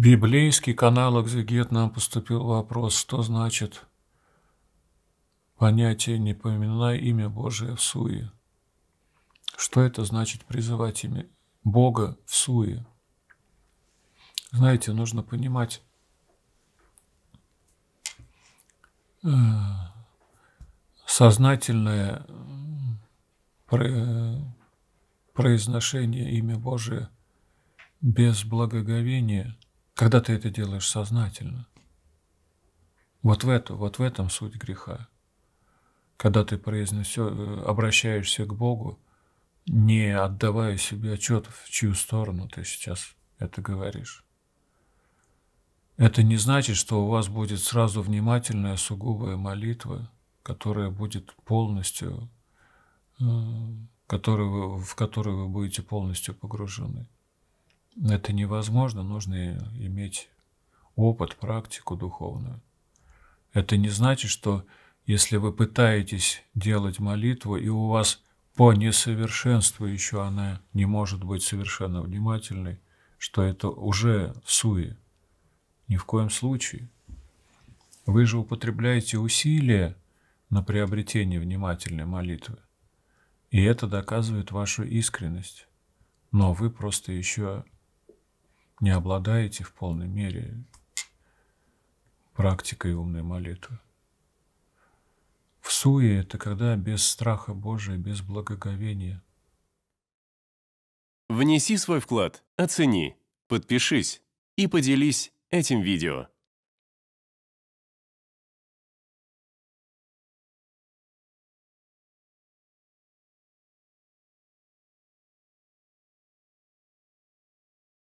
библейский канал «Экзегет» нам поступил вопрос, что значит понятие «не поминай имя Божие в суе». Что это значит призывать имя Бога в суе? Знаете, нужно понимать, э, сознательное э, произношение имя Божие без благоговения – когда ты это делаешь сознательно. Вот в, это, вот в этом суть греха. Когда ты произнесешь, обращаешься к Богу, не отдавая себе отчет, в чью сторону ты сейчас это говоришь. Это не значит, что у вас будет сразу внимательная, сугубая молитва, которая будет полностью, э, в которую вы будете полностью погружены это невозможно, нужно иметь опыт, практику духовную. Это не значит, что если вы пытаетесь делать молитву, и у вас по несовершенству еще она не может быть совершенно внимательной, что это уже суе. Ни в коем случае. Вы же употребляете усилия на приобретение внимательной молитвы. И это доказывает вашу искренность. Но вы просто еще не обладаете в полной мере практикой умной молитвы. В суе – это когда без страха Божия, без благоговения. Внеси свой вклад, оцени, подпишись и поделись этим видео.